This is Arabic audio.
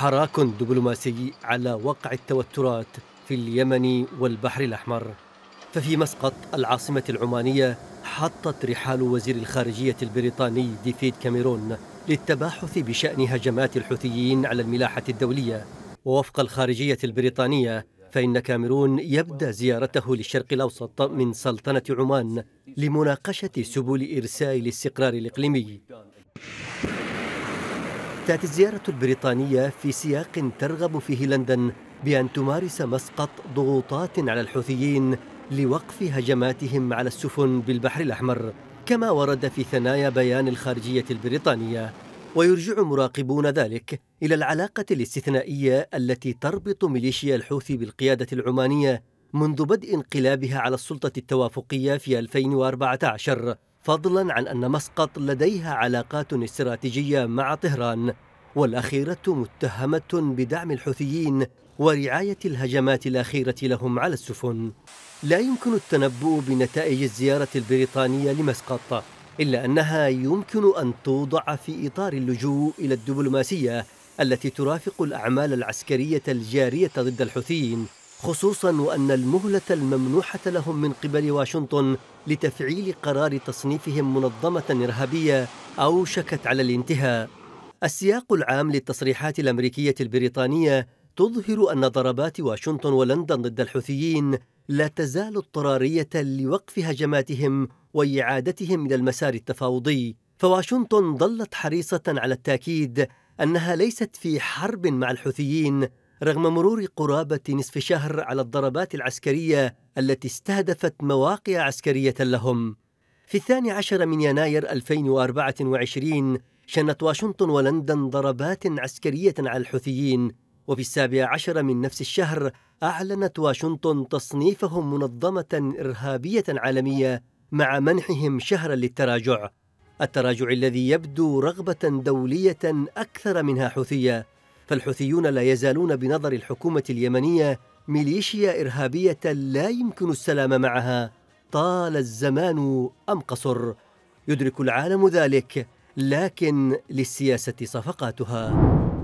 حراك دبلوماسي على وقع التوترات في اليمن والبحر الأحمر ففي مسقط العاصمة العمانية حطت رحال وزير الخارجية البريطاني ديفيد كاميرون للتباحث بشأن هجمات الحوثيين على الملاحة الدولية ووفق الخارجية البريطانية فإن كاميرون يبدأ زيارته للشرق الأوسط من سلطنة عمان لمناقشة سبل إرسال الاستقرار الإقليمي تأتي الزيارة البريطانية في سياق ترغب فيه لندن بأن تمارس مسقط ضغوطات على الحوثيين لوقف هجماتهم على السفن بالبحر الأحمر كما ورد في ثنايا بيان الخارجية البريطانية ويرجع مراقبون ذلك إلى العلاقة الاستثنائية التي تربط ميليشيا الحوثي بالقيادة العمانية منذ بدء انقلابها على السلطة التوافقية في 2014 فضلا عن أن مسقط لديها علاقات استراتيجية مع طهران والأخيرة متهمة بدعم الحوثيين ورعاية الهجمات الأخيرة لهم على السفن لا يمكن التنبؤ بنتائج الزيارة البريطانية لمسقط إلا أنها يمكن أن توضع في إطار اللجوء إلى الدبلوماسية التي ترافق الأعمال العسكرية الجارية ضد الحوثيين خصوصا وأن المهلة الممنوحة لهم من قبل واشنطن لتفعيل قرار تصنيفهم منظمة إرهابية أوشكت على الانتهاء السياق العام للتصريحات الأمريكية البريطانية تظهر أن ضربات واشنطن ولندن ضد الحوثيين لا تزال اضطرارية لوقف هجماتهم وإعادتهم إلى المسار التفاوضي فواشنطن ظلت حريصة على التأكيد أنها ليست في حرب مع الحوثيين رغم مرور قرابة نصف شهر على الضربات العسكرية التي استهدفت مواقع عسكرية لهم في الثاني عشر من يناير 2024 شنت واشنطن ولندن ضربات عسكرية على الحوثيين وفي السابع عشر من نفس الشهر أعلنت واشنطن تصنيفهم منظمة إرهابية عالمية مع منحهم شهرا للتراجع التراجع الذي يبدو رغبة دولية أكثر منها حوثية فالحوثيون لا يزالون بنظر الحكومة اليمنية ميليشيا إرهابية لا يمكن السلام معها طال الزمان أم قصر يدرك العالم ذلك لكن للسياسة صفقاتها